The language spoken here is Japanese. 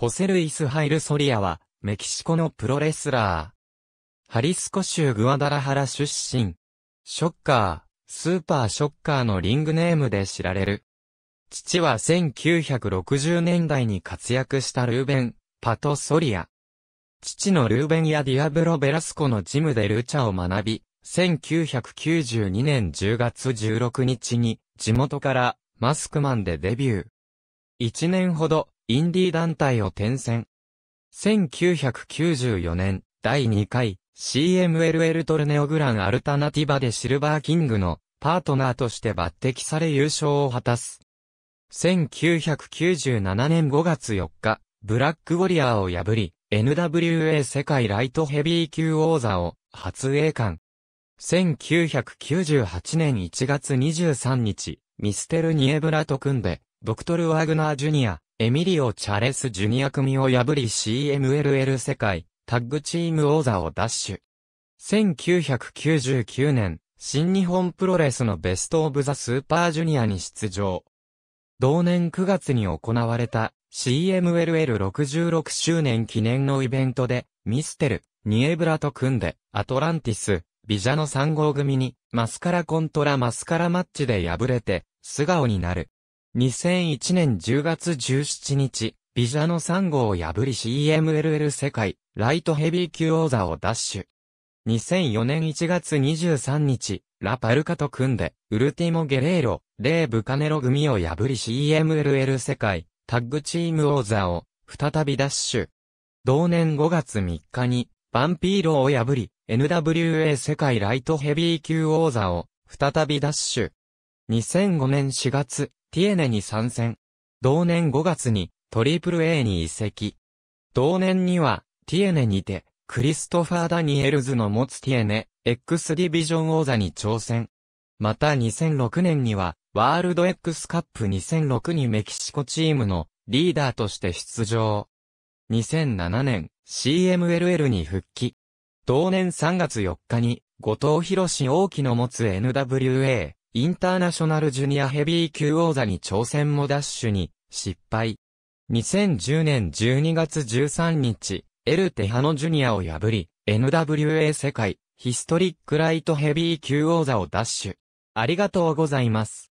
ホセルイス・ハイル・ソリアは、メキシコのプロレスラー。ハリスコ州グアダラハラ出身。ショッカー、スーパーショッカーのリングネームで知られる。父は1960年代に活躍したルーベン、パト・ソリア。父のルーベンやディアブロ・ベラスコのジムでルーチャを学び、1992年10月16日に地元からマスクマンでデビュー。1年ほどインディー団体を転戦。1994年、第2回 CMLL トルネオグランアルタナティバでシルバーキングのパートナーとして抜擢され優勝を果たす。1997年5月4日、ブラックウォリアーを破り、NWA 世界ライトヘビー級王座を初栄冠。1998年1月23日、ミステル・ニエブラと組んで、ドクトル・ワグナー・ジュニア、エミリオ・チャレス・ジュニア組を破り CMLL 世界タッグチーム王座を奪取。1999年、新日本プロレスのベスト・オブ・ザ・スーパージュニアに出場。同年9月に行われた CMLL66 周年記念のイベントで、ミステル、ニエブラと組んで、アトランティス、ビジャの3号組に、マスカラコントラマスカラマッチで敗れて、素顔になる。2001年10月17日、ビジャノ3号を破り CMLL 世界、ライトヘビー級王座を奪取。2004年1月23日、ラパルカと組んで、ウルティモ・ゲレーロ、レー・ブカネロ組を破り CMLL 世界、タッグチーム王座を、再び奪取。同年5月3日に、バンピーロを破り、NWA 世界ライトヘビー級王座を、再び奪取。2005年4月、ティエネに参戦。同年5月にトリプル A に移籍。同年にはティエネにてクリストファー・ダニエルズの持つティエネ X ディビジョン王座に挑戦。また2006年にはワールド X カップ2006にメキシコチームのリーダーとして出場。2007年 CMLL に復帰。同年3月4日に後藤博士王輝の持つ NWA インターナショナルジュニアヘビー級王座に挑戦もダッシュに失敗。2010年12月13日、エル・テハノジュニアを破り、NWA 世界ヒストリックライトヘビー級王座をダッシュ。ありがとうございます。